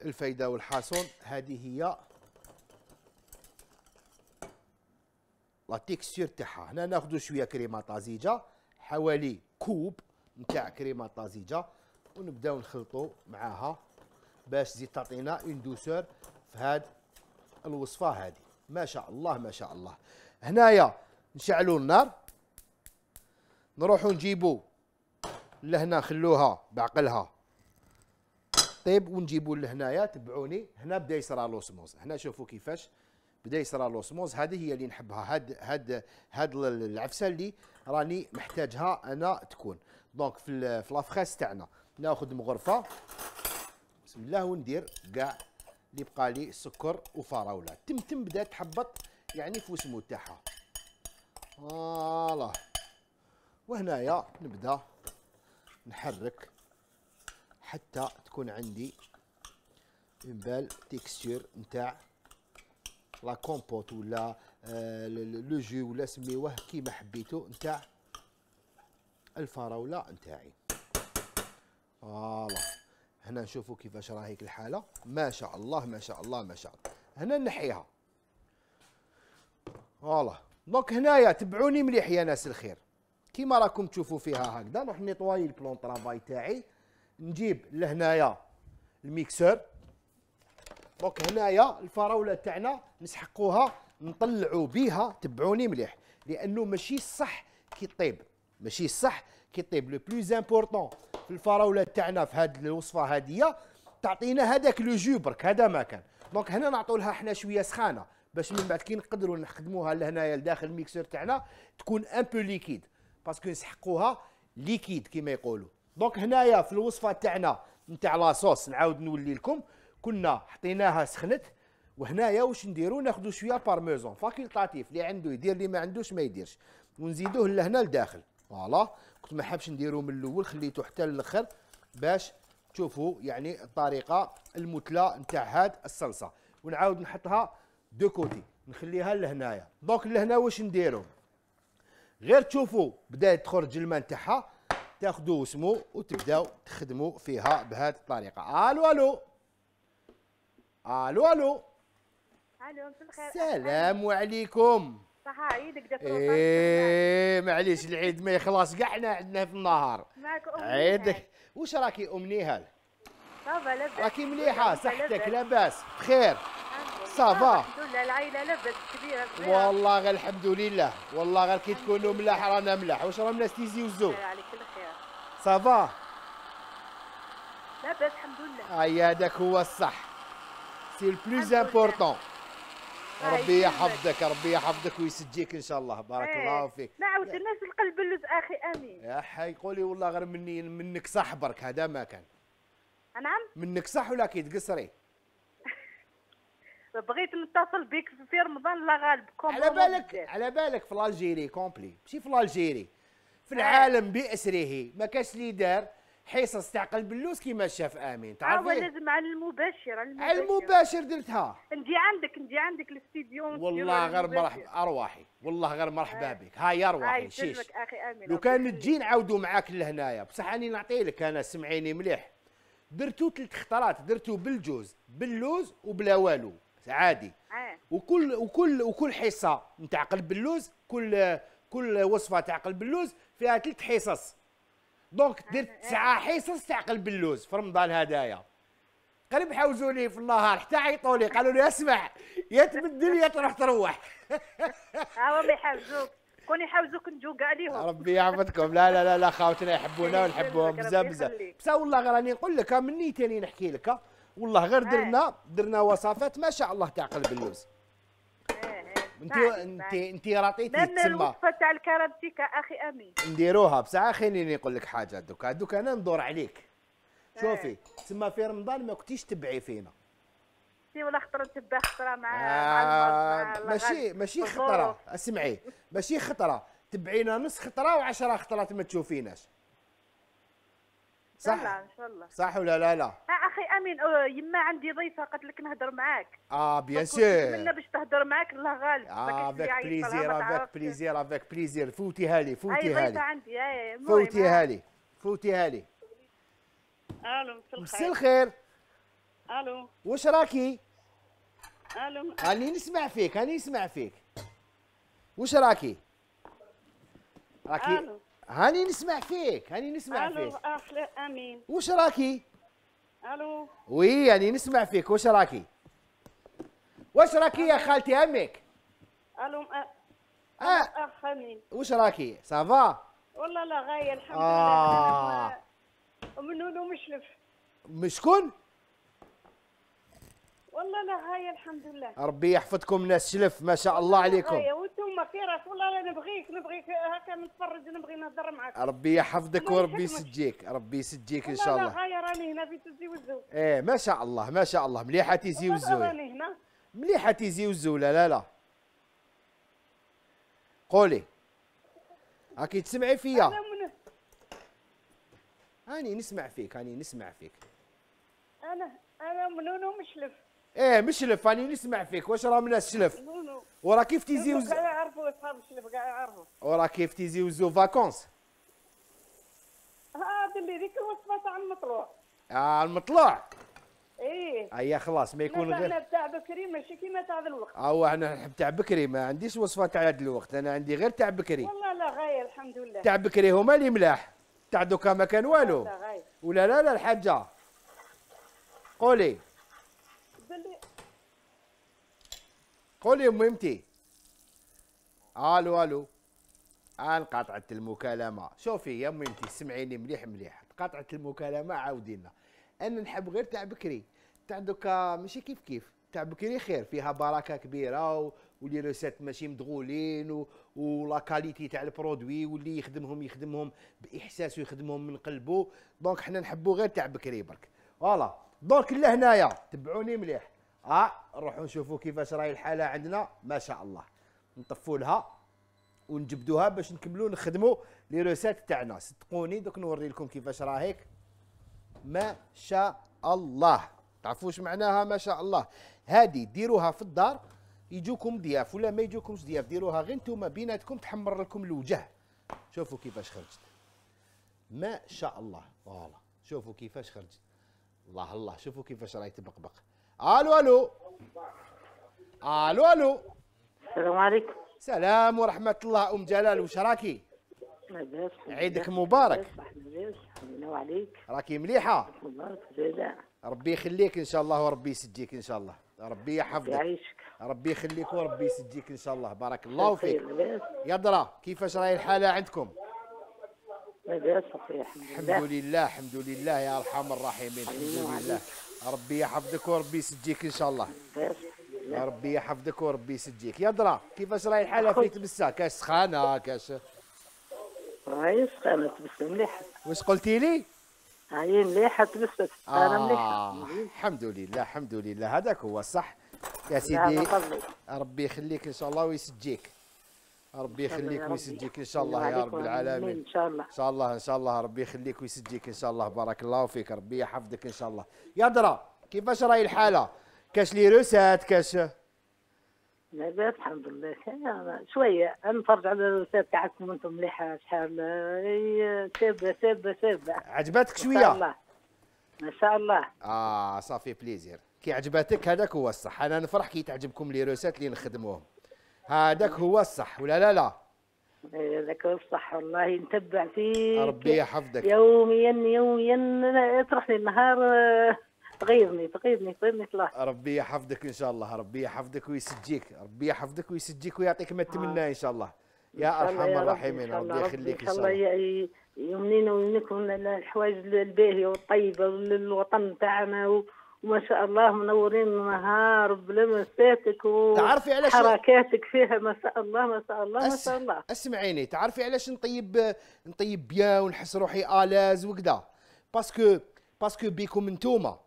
الفايده والحصون هذه هي لا تيكستور تاعها هنا ناخذ شويه كريمه طازجه حوالي كوب نتاع كريمه طازجه ونبداو نخلطو معاها باش تزيد تعطينا اون دوسور في هاد الوصفه هذه ما شاء الله ما شاء الله هنايا نشعلو النار نروحو نجيبو لهنا نخلوها بعقلها طيب ونجيبو لهنايا تبعوني هنا بدا يصرى لوسموز هنا شوفوا كيفاش بدا يصرى لوسموز هذه هي اللي نحبها هاد هاد هاد العفسه اللي راني محتاجها انا تكون دونك في في لافخاس تاعنا ناخذ مغرفه بسم الله وندير كاع اللي بقى لي سكر وفراوله تم تم بدات تحبط يعني في وسمو تاعها فوالا وهنايا نبدا نحرك حتى تكون عندي اون بال تيكستور نتاع لا كومبوت ولا لو آه، جو ولا سميوه كيما حبيتو نتاع الفراوله نتاعي فوالا هنا نشوفوا كيفاش راهيك الحاله ما شاء الله ما شاء الله ما شاء الله هنا نحيها فوالا دونك هنايا تبعوني مليح يا ناس الخير كيما راكم تشوفوا فيها هكذا نروح نيطواي البلون طرافاي تاعي نجيب لهنايا الميكسور دونك هنايا الفراوله تاعنا نسحقوها نطلعوا بيها تبعوني مليح لانه ماشي صح كي طيب ماشي صح كي طيب لو بلوز امبورطون في الفراوله تاعنا في هاد الوصفه هاديه تعطينا هذاك لو جو برك هذا ما كان دونك هنا نعطوا لها حنا شويه سخانه باش من بعد كي نقدروا نخدموها لهنايا لداخل الميكسور تاعنا تكون ان بو ليكيد باسكو نسحقوها ليكيد كما يقولوا دونك هنايا في الوصفه تاعنا نتاع لاصوص نعاود نولي لكم كنا حطيناها سخنت وهنايا واش نديروا ناخذوا شويه بارميزون فاكولتاتيف اللي عنده يدير اللي ما عندوش ما يديرش ونزيدوه لهنا لداخل فوالا كنت ما حابش نديرو من الاول خليته حتى للاخر باش تشوفوا يعني الطريقه المثلى نتاع هاد الصلصه ونعاود نحطها دو كوتي نخليها لهنايا دونك لهنا واش نديرو غير تشوفوا بدات تخرج الماء نتاعها تاخذوا سمو وتبداو تخدموا فيها بهاد الطريقه الو الو الو الو الو مساء الخير السلام عليكم صحة عيدك دكتور ايه معليش العيد ما يخلص كاع حنا عندنا في النهار معك امي عيدك واش راكي ام هل؟ صافا لاباس راكي مليحه صحتك لاباس بخير صافا الحمد لله العائله لاباس كبيره والله غير الحمد لله والله غير كي تكونوا ملاح رانا ملاح واش راهم ناس تيزي وزو عليك الخير صافا لاباس الحمد لله هيا هذاك هو الصح سي البلوز امبورطون ربي يحفظك ربي يحفظك ويسجيك ان شاء الله بارك الله إيه. فيك نعاود الناس القلب اللز اخي امين يا حي قولي والله غير مني منك صح برك هذا ما كان نعم منك صح ولا كي تقصري بغيت نتصل بك في رمضان لا غالبكم على بالك على بالك في الجيري كومبلي ماشي في الجيري في نعم. العالم باسره ما كاش اللي دار حصص تاع قلب كيما شاف امين آه، تعرفي اه لازم على المباشر على المباشر, المباشر درتها انت عندك انت عندك الاستديو والله غير مرحبا ارواحي والله غير مرحبا آه. بك هاي ارواحي آه. شيش اخي امين لو كان تجي نعاودوا معاك لهنايا بصح راني نعطي لك انا سمعيني مليح درتو ثلاث خطرات درتو بالجوز باللوز وبلا والو عادي آه. وكل وكل وكل حصه نتاع قلب اللوز كل كل وصفه تاع قلب اللوز فيها ثلاث حصص دونك درت تسعه حصص تاع قلب اللوز في رمضان هدايا قريب حوزوا لي في النهار حتى عيطوا لي قالوا لي اسمع يا تبدل يا تروح تروح ها ما يحوزوك كون يحوزوك نجوق عليهم ربي يعفوكم لا لا لا لا خاوتنا يحبونا ونحبوهم بزاف بزاف بس والله راني نقول لك مني تاني نحكي لك والله غير إيه. درنا درنا وصفات ما شاء الله تاع قلب اللوز انت انت انت رطيتي لان الوصفه تاع الكربتيكا اخي امين نديروها بصح خليني نقول لك حاجه دوكا دوكا انا ندور عليك شوفي إيه. تسمى في رمضان ما كنتيش تبعي فينا سي ولا خطره تبع خطره مع, آه مع ماشي ماشي خطره اسمعي ماشي خطره تبعينا نص خطره و10 خطرات ما تشوفيناش صح ان شاء الله صح ولا لا لا آه، اخي امين يما عندي ضيفه قالت لك نهضر معاك اه بيان سور نتمنى باش تهضر معاك الله غالب اه افيك بليزير افيك بليزير افيك بليزير فوتيها لي فوتيها لي ضيفه عندي فوتيها لي فوتيها لي الو مساء الخير الو واش راكي الو راني نسمع فيك راني نسمع فيك واش راكي راكي هاني نسمع فيك هاني نسمع ألو فيك الو اخ امين واش راكي الو وي هاني نسمع فيك واش راكي واش راكي يا خالتي امك الو أه. اخ امين واش راكي سافا والله لا غايه الحمد آه. لله منون مشلف مشكون والله لا هاي الحمد لله ربي يحفظكم ناس سلف ما شاء الله عليكم هاي وانتم في راس والله انا نبغيك نبغيك هكا نتفرج نبغي نهضر معك ربي يحفظك وربي يسجيك ربي يسجيك ان شاء الله والله هاي راني هنا في تزي والزو ايه ما شاء الله ما شاء الله مليحه تيزي والزو راني هنا مليحه تيزي والزو لا لا لا قولي راكي تسمعي فيا هاني نسمع فيك هاني نسمع فيك انا انا منون ومشلف ايه مش شلف راني نسمع فيك واش راه من الشلف وراه كيف تيزي وز... كاع يعرفوا اصحاب الشلف كاع يعرفوا وراه كيف تيزي وزو فاكونس اه ديك الوصفه تاع المطلوع اه المطلوع ايه ايا خلاص ما يكون غير انا تاع بكري ماشي كيما تاع الوقت اه انا نحب تاع بكري ما عنديش وصفه تاع هذا الوقت انا عندي غير تاع بكري والله لا غايه الحمد لله تاع بكري هما اللي ملاح تاع دوكا ما كان والو ولا لا لا الحاجه قولي قولي يا مهمتي الو الو انقطعت المكالمه شوفي يا امتي سمعيني مليح مليح قطعت المكالمه عاودي لنا انا نحب غير تاع بكري تاع دوكا ماشي كيف كيف تاع بكري خير فيها بركه كبيره ولي روسيت ماشي مدغولين و... ولا كاليتي تاع البرودوي واللي يخدمهم يخدمهم باحساس ويخدمهم من قلبه دونك حنا نحبوا غير تاع بكري برك فوالا دونك لا هنايا تبعوني مليح اه نروحوا نشوفوا كيفاش راهي الحاله عندنا ما شاء الله نطفوا لها ونجبدوها باش نكملوا نخدموا لي روسيت تاعنا صدقوني دوك نوري لكم كيفاش راهيك ما شاء الله تعرفوش معناها ما شاء الله هذه ديروها في الدار يجوكم ضياف ولا ما يجوكمش ضياف ديروها غير نتوما بيناتكم تحمر لكم الوجه شوفوا كيفاش خرجت ما شاء الله فوالا شوفوا كيفاش خرجت الله الله شوفوا كيفاش راهي تبقبق الو الو الو الو السلام عليكم سلام ورحمه الله ام جلال وش راكي لاباس عيدك مبارك راكي مليحه ربي يخليك ان شاء الله وربي يسجيك ان شاء الله ربي يحفظك يعيشك ربي يخليك وربي يسجيك ان شاء الله بارك الله فيك يا درا كيفاش راهي الحاله عندكم لاباس الحمد لله الحمد لله يا ارحم الراحمين الحمد لله ربي يحفظك وربي يسجيك ان شاء الله ربي يحفظك وربي يسجيك يا درا كيفاش راهي الحاله فيك تبسه كاش سخانه كاش راهي سخانه تبسه مليحه واش قلتي لي هاي مليحه تبسه سخانه آه، مليحه الحمد لله الحمد لله هذاك هو الصح يا سيدي ربي يخليك ان شاء الله ويسجيك ربي يخليك ويسديك ان شاء الله يا رب العالمين ان شاء الله ان شاء الله ان شاء الله ربي يخليك ويسديك ان شاء الله بارك الله فيك ربي يحفظك ان شاء الله يا درا كيفاش راهي الحاله كاش لي روسات كاش لاباس الحمد لله شويه نتفرج على الروسات تاعكم انتم مليحه شحال سابه سابه سابه عجبتك شويه ما شاء الله ما شاء الله اه صافي بليزير كي عجبتك هذاك هو الصح انا نفرح كي تعجبكم لي روسات اللي نخدموهم هذاك هو الصح ولا لا لا إيه، هذاك هو الصح والله نتبع فيك ربي يحفظك يوميا يوميا يطرح لي النهار آه، تغيظني تغيظني تغيظني الله ربي يحفظك ان شاء الله ربي يحفظك ويسجيك ربي يحفظك ويسجيك ويعطيك ما تمناه ان شاء الله آه. يا ارحم الراحمين ربي يخليك ان شاء الله يمنينا ويمنكم الحوايج الباهيه والطيبه للوطن تاعنا ما شاء الله منورين النهار بلمساتك تعرفي علاش حركاتك فيها ما شاء الله ما شاء الله ما شاء الله اسمعيني تعرفي علاش نطيب نطيب بيان ونحس روحي الاز وكذا باسكو باسكو بيكم انتوما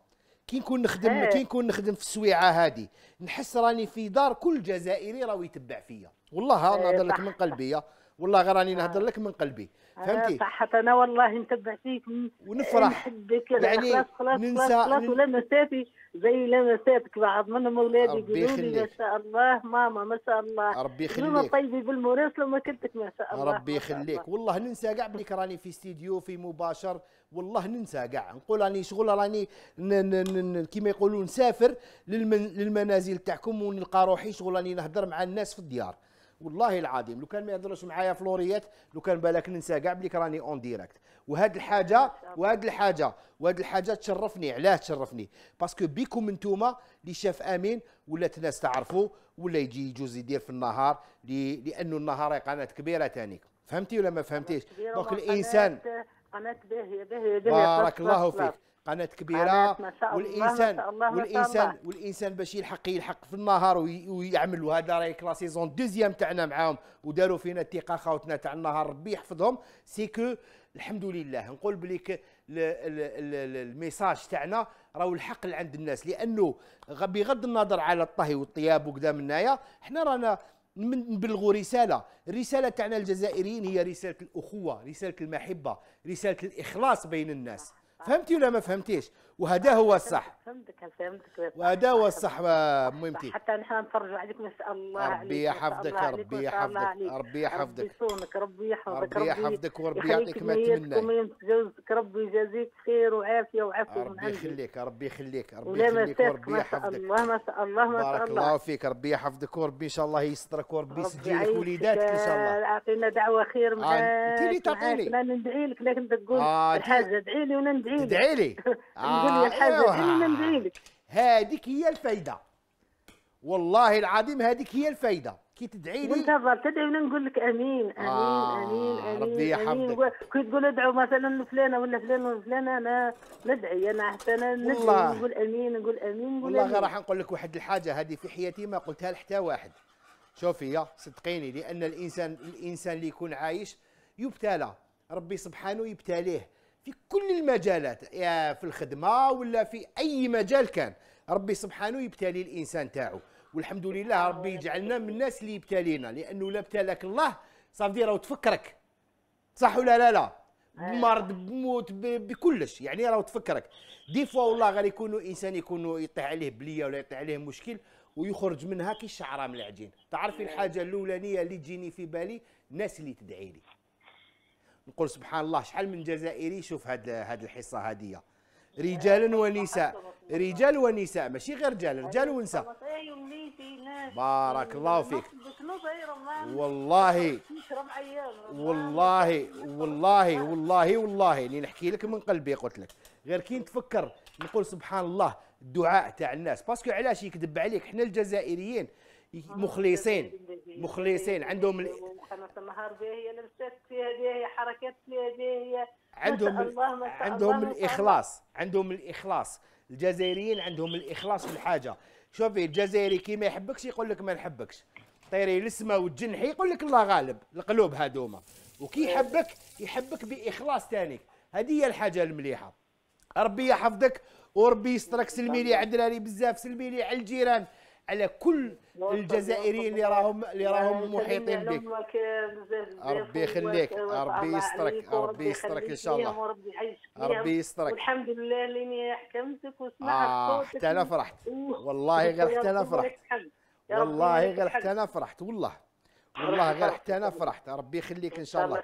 كي نكون نخدم إيه. كي نكون نخدم في السويعه هذه نحس راني في دار كل جزائري راهو يتبع فيا والله إيه، آه. نهضر لك من قلبي والله غير راني نهضر لك من قلبي فهمتي صحة انا والله نتبع فيك ونفرح نحبك يعني خلاص خلاص ننسى خلاص, ولا نساتي زي لمساتك بعض منهم اولادي يقولوا لي ما شاء الله ماما ما شاء الله ربي يخليك طيبي بالمراسله لما كنتك ما شاء الله ربي يخليك والله ننسى كاع بليك راني في استديو في مباشر والله ننسى كاع نقول راني شغل راني كيما يقولوا نسافر للمنازل تاعكم ونلقى روحي شغل راني نهضر مع الناس في الديار والله العظيم لو كان ما يهضروش معايا فلوريات لو كان بالك ننسى كاع بلي راني اون ديريكت وهاد الحاجه وهاد الحاجه وهاد الحاجه تشرفني علاه تشرفني باسكو بيكم نتوما اللي شاف امين ولا ناس تعرفوا ولا يجي يجوز يدير في النهار لانه النهار قناه كبيره تانيك فهمتي ولا ما فهمتيش دونك الانسان قناه باهيه باهيه بارك الله فيك قناه كبيره ما شاء الله والانسان والانسان والانسان باش يلحق يلحق في النهار ويعمل وهذا رايك لا سيزون دوزيام تاعنا معاهم وداروا فينا الثقه خاوتنا تاع النهار ربي يحفظهم سي الحمد لله نقول بليك الميساج تاعنا راهو الحق عند الناس لانه بغض النظر على الطهي والطياب وكذا هنايا حنا رانا نبلغوا رساله الرساله تاعنا الجزائريين هي رساله الاخوه رساله المحبه رساله الاخلاص بين الناس فهمتي ولا ما فهمتيش وهذا هو الصح فهمتك فهمتك وهذا هو الصح مهمتي حتى نحن نفرجوا عليك ما شاء الله ربي يحفظك ربي يحفظك ربي يحفظك ربي يحفظك ربي يحفظك وربي يعطيك ما تمنى ربي يجازيك خير وعافيه وعافيه ربي يخليك ربي يخليك ربي يخليك وربي يحفظك ما شاء الله ما شاء الله بارك الله فيك ربي يحفظك وربي ان شاء الله يسترك وربي يسجي لك وليداتك ان شاء الله آه، اعطينا دعوه خير معاك آه، انت اللي تعطيني انا ندعي لك لكن تقول آه، الحاجه ادعي لي وانا ندعي لك ادعي لي آه، إيه، إيه آه، هذيك هي الفايده والله العظيم هذيك هي الفايده كي تدعي لي منتظر تدعي وانا نقول لك امين امين آه امين امين ربي يحفظك كي تقول ادعوا مثلا لفلانه ولا فلان ولا فلانه انا ندعي انا حتى انا ندعي نقول امين نقول امين نقول والله غير راح نقول لك واحد الحاجه هذه في حياتي ما قلتها لحتى واحد شوفي يا صدقيني لان الانسان الانسان اللي يكون عايش يبتلى ربي سبحانه يبتليه في كل المجالات في الخدمه ولا في اي مجال كان ربي سبحانه يبتلي الانسان تاعو والحمد لله ربي يجعلنا من الناس اللي يبتلينا لانه لا ابتلاك الله صافي راه تفكرك صح ولا لا لا بمرض بموت بكلش يعني راه تفكرك دي فوا والله غير يكونوا انسان يكونوا يطيح عليه بليه ولا يطيح عليه مشكل ويخرج منها كي الشعره من العجين تعرفي الحاجه الاولانيه اللي تجيني في بالي الناس اللي تدعي لي نقول سبحان الله شحال من جزائري يشوف هاد هاد الحصه هذه رجال ونساء رجال ونساء ماشي غير رجال رجال ونساء بارك الله فيك والله والله والله والله والله اللي نحكي لك من قلبي قلت لك غير كي نتفكر نقول سبحان الله الدعاء تاع الناس باسكو علاش يكذب عليك حنا الجزائريين آه، مخلصين مخلصين عندهم قناة النهار هي فيها هي حركات فيها عندهم الله عندهم الاخلاص عندهم الاخلاص الجزائريين عندهم الاخلاص في الحاجه شوفي الجزائري كي ما يحبكش يقول لك ما نحبكش طيري للسما والجنحي يقول لك الله غالب القلوب هادوما وكي إيه. يحبك يحبك باخلاص ثاني هذه هي الحاجه المليحه ربي يحفظك وربي يسترك سلمي لي على الدراري بزاف سلمي لي على الجيران على كل الجزائريين اللي راهم اللي راهم محيطين بك ربي يخليك ربي يسترك ربي يسترك ان شاء الله ربي يسترك والحمد لله لاني حكمتك وسمعت آه حتى انا فرحت والله غير حتى انا فرحت والله غير حتى انا فرحت والله والله غير حتى انا فرحت ربي يخليك ان شاء الله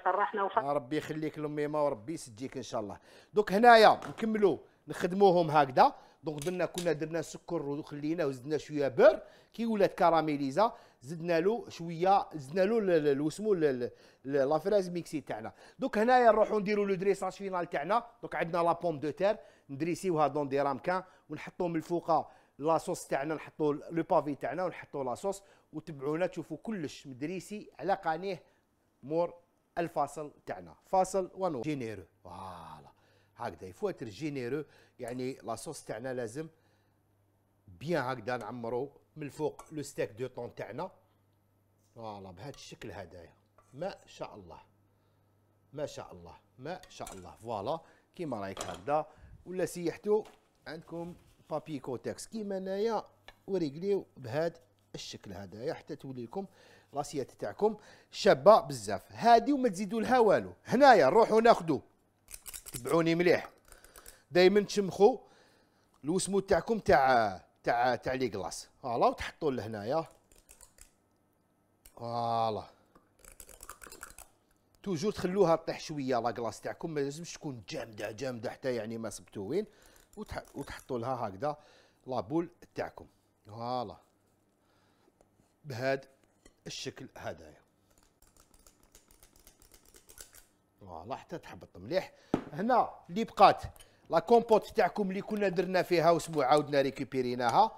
آه، ربي يخليك لميمه وربي يسجيك ان شاء الله دوك هنايا نكملوا نخدموهم هكذا دونك درنا كنا درنا سكر وخليناه وزدنا شويه بر كي ولات كراميليزا زدنا له شويه زدنا له واسمو لا فريز ميكسي تاعنا دوك هنايا نروحو نديرو لو دريساج فينال تاعنا دوك عندنا لا بوم دو تير ندريسيوها دون دي رامكان ونحطو من الفوق لاصوص تاعنا نحطو لو بافي تاعنا ونحطو لاصوص وتبعونا تشوفوا كلش مدريسي على قانيه مور الفاصل تاعنا فاصل ونور جينيرو فوالا هكذا يفو اتر جينيرو يعني لاصوص تاعنا لازم بيان هكذا نعمرو من الفوق لو ستيك دو طون تاعنا فوالا بهذا الشكل هذايا ما شاء الله ما شاء الله ما شاء الله فوالا كيما رايك هكذا ولا سيحتو عندكم بابي كوتكس كيما انايا وريقليو بهذا الشكل هذايا حتى تولي لكم لاسيات تاعكم شابه بزاف هادي وما تزيدوا لها والو هنايا نروحوا ناخذوا تبعوني مليح دائما تشمخوا الوسمو تاعكم تاع تاع تاع لي كلاص فوالا وتحطوا لهنايا فوالا توجور تخلوها طيح شويه لا كلاص تاعكم ما لازمش تكون جامده جامده حتى يعني ما صبتو وين وتحطوا لها هكذا بول تاعكم فوالا بهاد الشكل هذايا فوالا حتى تحبط مليح هنا اللي بقات لا كومبوت تاعكم اللي كنا درنا فيها وسمو عاودنا ريكوبيريناها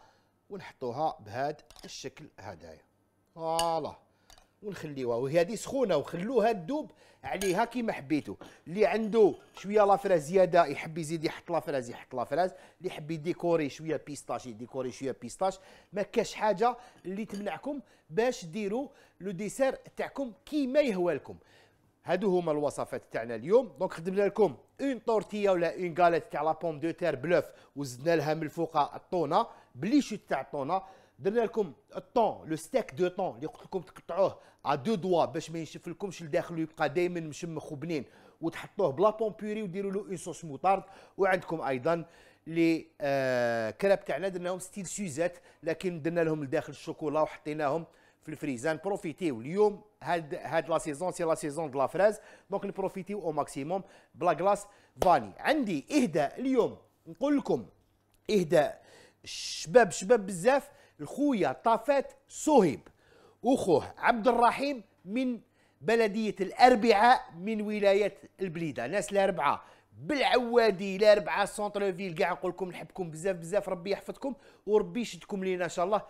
ونحطوها بهذا الشكل هدايا فوالا ونخليوها وهي هذه سخونه وخلوها تذوب عليها كيما حبيتو اللي عنده شويه لافراز زياده يحب يزيد يحط لافراز يحط لافراز اللي يحب يديكوري شويه بيستاش يديكوري شويه بيستاش ما كاش حاجه اللي تمنعكم باش ديروا لو ديسير تاعكم كيما يهوالكم هادو هما الوصفات تاعنا اليوم دونك خدمنا لكم اون طورتيه ولا اون غاليت تاع لا بوم دو تير بلوف وزدنا لها من الفوق الطونه بلي شوت تاع الطونه درنا لكم الطون لو ستيك دو طون اللي قلت لكم تقطعوه ا دو دوا باش ما لكمش لداخل ويبقى دائما مشمخ وبنين وتحطوه بلا بوم بيوري وديروا له اون صوص موطارد وعندكم ايضا لي آه كراب تاعنا درناهم ستيل سوزات لكن درنا لهم لداخل الشوكولا وحطيناهم في الفريز يعني نبروفيتيو اليوم هاد هاد لا سيزون سي لا سيزون دو لا فريز دونك نبروفيتيو او ماكسيموم بلا كلاس فاني عندي اهداء اليوم نقول لكم اهداء شباب شباب بزاف الخويا طافات صهيب وخوه عبد الرحيم من بلديه الاربعاء من ولايه البليده ناس الاربعه بالعوادي الاربعه سونتر فيل كاع نقول لكم نحبكم بزاف بزاف ربي يحفظكم وربي يشدكم لينا ان شاء الله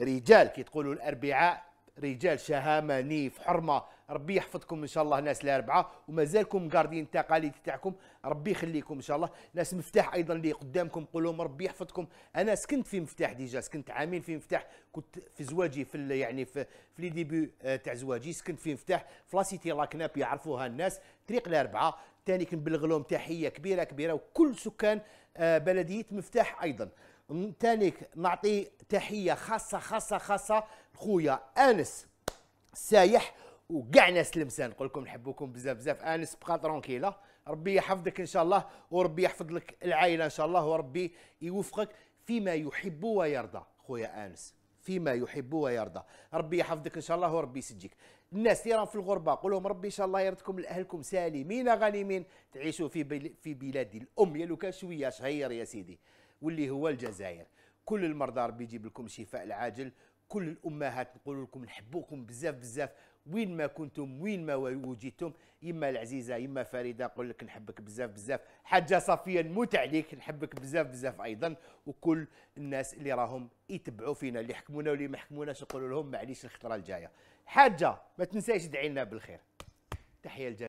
رجال كي تقولوا الاربعاء رجال شهامه نيف حرمه ربي يحفظكم ان شاء الله ناس الاربعه ومازالكم غارديين التقاليد تاعكم ربي يخليكم ان شاء الله ناس مفتاح ايضا اللي قدامكم قول لهم ربي يحفظكم انا سكنت في مفتاح ديجا سكنت عامين في مفتاح كنت في زواجي في يعني في, في لي ديبي آه، تاع زواجي سكنت في مفتاح في لا لاكناب يعرفوها الناس طريق الاربعه ثاني كنبلغ لهم تحيه كبيره كبيره وكل سكان آه، بلديه مفتاح ايضا تانيك نعطي تحيه خاصه خاصه خاصه لخويا انس سايح وكاع ناس لمسان نقول لكم نحبكم بزاف بزاف انس بقى ترونكيلا ربي يحفظك ان شاء الله وربي يحفظ لك العائله ان شاء الله وربي يوفقك فيما يحب ويرضى خويا انس فيما يحب ويرضى ربي يحفظك ان شاء الله وربي يسجيك الناس اللي راهم في الغربه قول لهم ربي ان شاء الله يردكم لاهلكم سالمين غانمين تعيشوا في في بلاد الام يا لو كان شويه شهير يا سيدي واللي هو الجزائر كل المرضى ربي يجيب لكم الشفاء العاجل كل الامهات نقول لكم نحبوكم بزاف بزاف وين ما كنتم وين ما وجدتم يما العزيزه يما فريده نقول لك نحبك بزاف بزاف حاجه صفيه نموت عليك نحبك بزاف بزاف ايضا وكل الناس اللي راهم يتبعوا فينا اللي حكمونا واللي ما حكموناش نقول لهم معليش الخطره الجايه حاجه ما تنساش تدعي لنا بالخير تحيه الجزائر